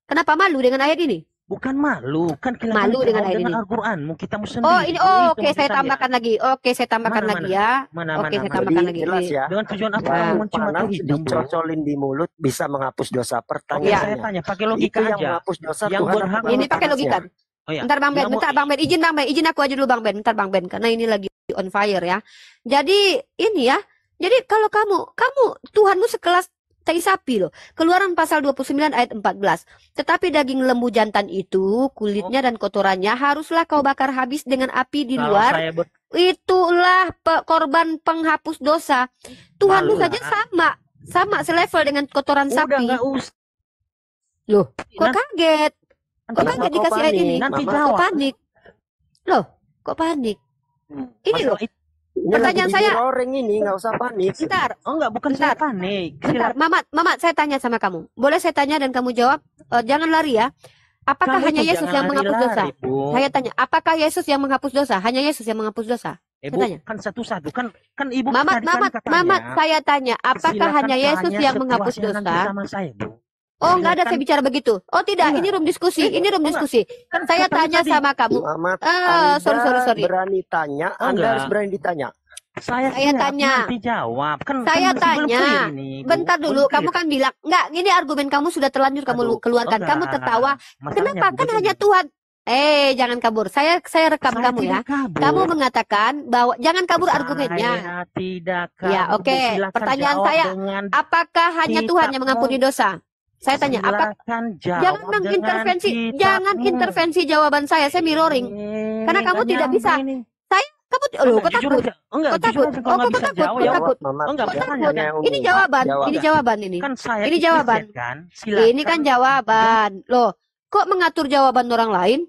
kenapa malu dengan ayat ini
Bukan malu, kan kita malu dengan oh, ayat ini. Al-Qur'anmu kita oh, sendiri. Oh, ini oh, oke okay, saya tambahkan
ya. lagi. Oke, okay, saya tambahkan mana, lagi mana, ya. Mana,
oke, okay, saya mana, tambahkan lagi. Jelas ya.
Dengan tujuan apa? Ya. kamu cuma panas gitu. dicocolin di mulut bisa menghapus dosa pertanyaan. Ya. Saya tanya, pakai logika itu aja. Yang menghapus dosa
yang Tuhan. Ini pakai logika.
Oh, ya. Ntar Bang Ben, bentar
Bang Ben, izin Bang Ben, izin aku aja dulu Bang Ben, ntar Bang Ben karena ini lagi on fire ya. Jadi ini ya, jadi kalau kamu, kamu Tuhanmu sekelas tai sapi loh. Keluaran pasal 29 ayat 14. Tetapi daging lembu jantan itu, kulitnya dan kotorannya haruslah kau bakar habis dengan api di luar. Itulah pe korban penghapus dosa. Tuhanmu saja sama, sama selevel dengan kotoran sapi. Loh, kok kaget? Kok iya, nggak dikasih panik. ini? Nanti Kok panik? Loh, kok panik? Hmm. Ini loh. pertanyaan saya. Orang ini nggak usah panik. Bentar. Oh nggak, bukan Bentar. saya panik. Bentar, Mamat, Mamat, saya tanya sama kamu. Boleh saya tanya dan kamu jawab? Uh, jangan lari ya. Apakah kamu hanya Yesus yang menghapus dosa? Bu. Saya tanya, apakah Yesus yang menghapus dosa? Hanya Yesus yang menghapus dosa? Ibu, eh, saya tanya. kan satu-satu kan kan ibu Mamat, Mamat, Mamat, saya tanya, apakah hanya Yesus yang menghapus dosa? saya, Oh, enggak ya, ada kan? saya bicara begitu. Oh, tidak, iya. ini room diskusi. Iya, ini room iya. diskusi. Kan saya tanya sama kamu. Eh, sorry, sorry, sorry.
Berani tanya, Anda harus berani ditanya. Saya, saya tanya. Kan saya tanya.
Bentar dulu, kamu kan bilang, enggak, ini argumen kamu sudah terlanjur kamu keluarkan. kamu tertawa. Kenapa? Kan hanya Tuhan. Eh, jangan kabur. Saya saya rekam kamu ya. Kamu mengatakan bahwa jangan kabur argumennya.
Tidak ya, kabur. Ya, oke. Pertanyaan saya,
apakah hanya Tuhan yang mengampuni dosa? Saya tanya, apa? Jangan mengintervensi, jangan hmm. intervensi jawaban saya. Saya mirroring. Karena kan kamu tidak bisa. Saya kamu loh, kok takut? Enggak, ya. kok takut? Oh, kok takut? Kok takut?
Enggak, kok takut? Ini jawaban, ini jawaban
ini. Kan saya ini jawaban. Ini kan jawaban. Loh, kok mengatur jawaban orang lain?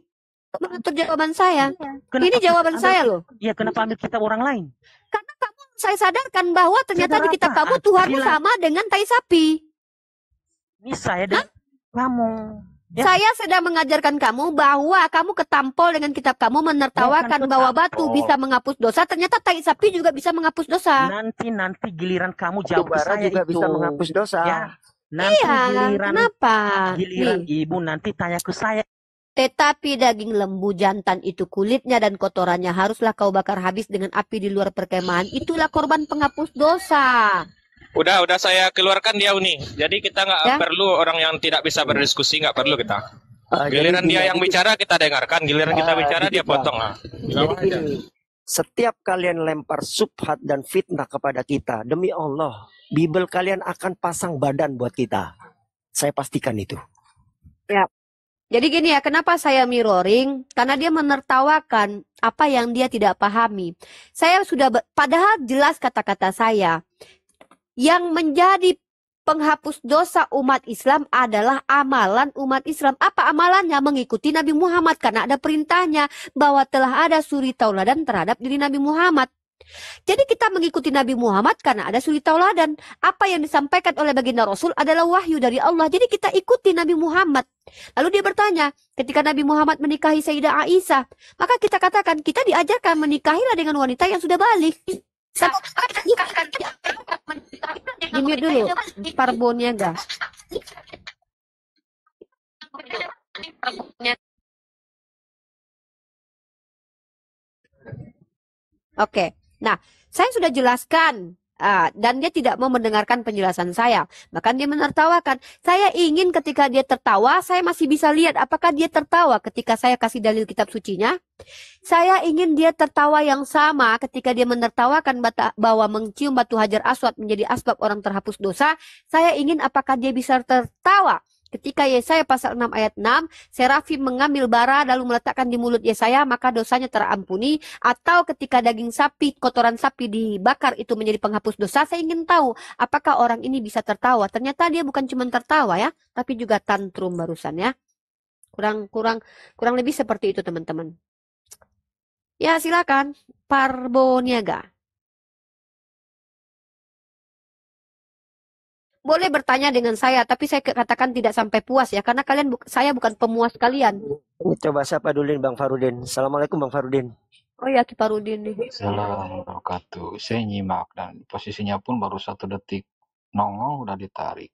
Mengatur jawaban saya. Iya. ini jawaban saya loh. Iya, kenapa ambil kita orang lain? Karena kamu saya sadarkan bahwa ternyata di kitab kamu Tuhanmu sama dengan tai sapi. Bisa ya dan kamu. Ya. Saya sedang mengajarkan kamu bahwa kamu ketampol dengan kitab kamu menertawakan ya, kan bahwa batu bisa menghapus dosa. Ternyata tai sapi juga bisa menghapus dosa. Nanti nanti giliran kamu
jawab saya juga itu. bisa menghapus dosa. Ya. Nanti iya, giliran kenapa?
Giliran Nih. ibu nanti tanya ke saya. Tetapi daging lembu jantan itu kulitnya dan kotorannya haruslah kau bakar habis dengan api di luar perkemahan. Itulah korban penghapus dosa.
Udah udah saya keluarkan dia Uni. Jadi kita nggak ya? perlu orang yang tidak bisa berdiskusi nggak perlu kita.
Uh, giliran dia yang bicara
kita dengarkan, giliran uh, kita ah, bicara dia potong. lah
Jadi
setiap kalian lempar subhat dan fitnah kepada kita, demi Allah, Bible kalian akan pasang badan buat kita. Saya pastikan itu.
Ya.
Jadi gini ya, kenapa saya mirroring? Karena dia menertawakan apa yang dia tidak pahami. Saya sudah padahal jelas kata-kata saya yang menjadi penghapus dosa umat Islam adalah amalan umat Islam. Apa amalannya? Mengikuti Nabi Muhammad karena ada perintahnya bahwa telah ada suri tauladan terhadap diri Nabi Muhammad. Jadi kita mengikuti Nabi Muhammad karena ada suri tauladan. Apa yang disampaikan oleh baginda Rasul adalah wahyu dari Allah. Jadi kita ikuti Nabi Muhammad. Lalu dia bertanya, ketika Nabi Muhammad menikahi Sayyidah Aisyah, maka kita katakan kita diajarkan menikahilah dengan wanita yang sudah balik
di dulu Parbonnya ga Oke, okay. nah saya sudah jelaskan Ah, dan dia tidak mau mendengarkan penjelasan
saya. Bahkan dia menertawakan. Saya ingin ketika dia tertawa, saya masih bisa lihat apakah dia tertawa ketika saya kasih dalil kitab sucinya. Saya ingin dia tertawa yang sama ketika dia menertawakan bahwa mencium batu hajar aswad menjadi asbab orang terhapus dosa. Saya ingin apakah dia bisa tertawa Ketika Yesaya pasal 6 ayat 6, Serafim mengambil bara lalu meletakkan di mulut Yesaya, maka dosanya terampuni. Atau ketika daging sapi, kotoran sapi dibakar itu menjadi penghapus dosa, saya ingin tahu apakah orang ini bisa tertawa. Ternyata dia bukan cuma tertawa ya, tapi juga tantrum barusan ya.
Kurang kurang kurang lebih seperti itu teman-teman. Ya silakan Parboniaga Niaga. boleh bertanya dengan saya, tapi saya katakan tidak sampai puas ya, karena kalian bu saya bukan pemuas
kalian.
Coba siapa dulu nih Bang Farudin? Assalamualaikum Bang Farudin.
Oh ya, Farudin nih.
Assalamualaikum Saya nyimak dan posisinya pun baru satu detik nongol udah ditarik.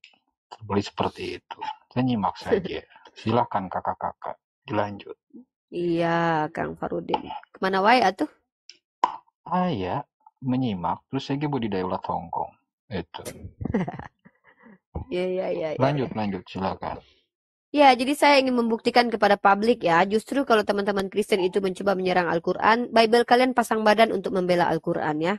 Terbeli seperti itu. Saya nyimak saja. Silahkan kakak-kakak dilanjut.
Iya, Kang Farudin. Kemana wae atuh?
Ah ya, menyimak. Terus saya budidaya ulat Hongkong. Itu.
Iya, iya, iya, iya. Lanjut,
ya. lanjut, silakan.
Ya, jadi saya ingin membuktikan kepada publik ya, justru kalau teman-teman Kristen itu mencoba menyerang Al-Quran, Bible kalian pasang badan untuk membela Al-Quran ya.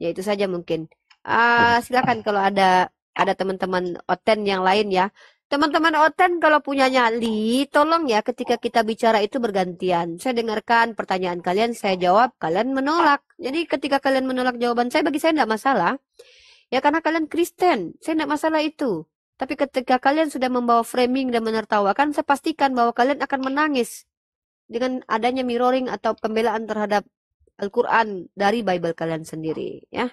Ya, itu saja mungkin. Uh, silakan kalau ada ada teman-teman Oten yang lain ya. Teman-teman Oten kalau punya nyali, tolong ya ketika kita bicara itu bergantian. Saya dengarkan pertanyaan kalian, saya jawab, kalian menolak. Jadi ketika kalian menolak jawaban saya, bagi saya tidak masalah. Ya karena kalian Kristen, saya tidak masalah itu. Tapi ketika kalian sudah membawa framing dan menertawakan, saya pastikan bahwa kalian akan menangis dengan adanya mirroring atau pembelaan terhadap Al-Quran dari Bible kalian sendiri. ya.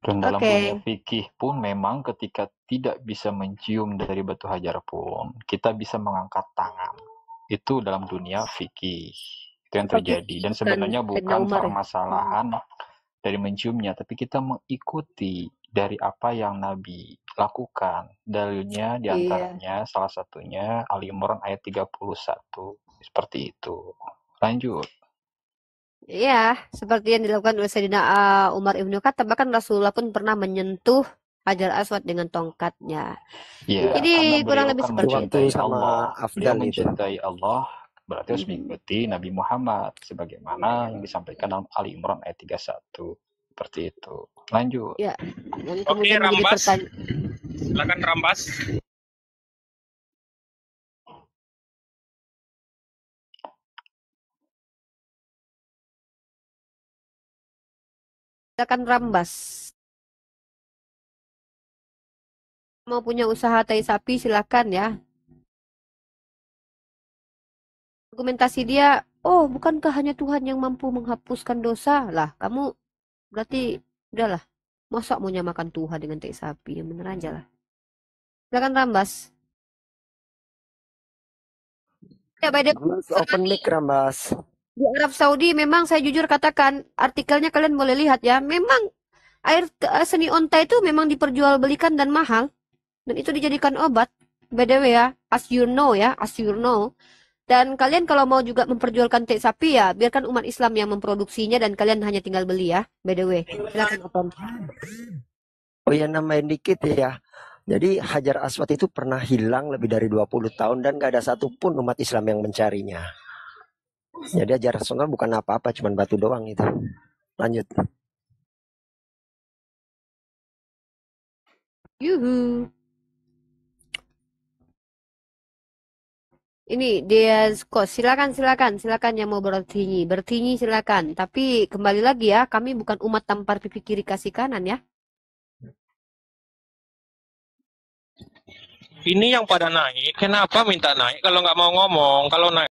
Dan dalam okay. dunia fikih pun memang ketika tidak bisa mencium dari batu hajar pun, kita bisa mengangkat tangan. Itu dalam dunia fikih. Itu yang terjadi. Dan sebenarnya bukan ya? permasalahan. Hmm dari menciumnya, tapi kita mengikuti dari apa yang Nabi lakukan. Dalilnya diantaranya iya. salah satunya Ali Imran ayat 31. Seperti itu. Lanjut.
Iya,
seperti yang dilakukan oleh Sayyidina uh, Umar Ibnu Khattab, bahkan Rasulullah pun pernah menyentuh Hajar Aswad dengan tongkatnya. Iya, Jadi kurang lebih kan seperti itu. Waktu
sama Allah berarti harus mhm. mengikuti Nabi Muhammad sebagaimana yang disampaikan dalam Ali Imran ayat 31 seperti itu lanjut
ya, jadi oke Rambas silakan Rambas silakan Rambas mau punya usaha tai sapi silakan ya argumentasi dia, oh bukankah hanya Tuhan yang mampu menghapuskan dosa? Lah, kamu berarti udahlah. Masa mau nyamakan Tuhan dengan tai sapi? Yang bener aja lah. Silakan Rambas. Ya, by the Rambas open mic Rambas. Di Arab Saudi memang saya jujur
katakan artikelnya kalian boleh lihat ya. Memang air eh, seni onta itu memang diperjualbelikan dan mahal dan itu dijadikan obat. By the way ya, as you know ya, as you know, dan kalian kalau mau juga memperjualkan teh sapi ya, biarkan umat Islam yang memproduksinya dan kalian hanya tinggal beli ya. By the way, silakan Oton.
Oh ya nambahin dikit ya. Jadi Hajar Aswad itu pernah hilang lebih dari 20 tahun dan gak ada satupun umat Islam yang mencarinya. Jadi Hajar Aswad kan bukan apa-apa, cuma batu doang
itu. Lanjut. Yuhu.
Ini dia kok silakan silakan silakan yang mau bertinyi bertinyi silakan tapi kembali lagi ya kami bukan umat tampar pipi kiri kasih kanan ya.
Ini yang pada naik kenapa minta naik kalau nggak mau ngomong kalau naik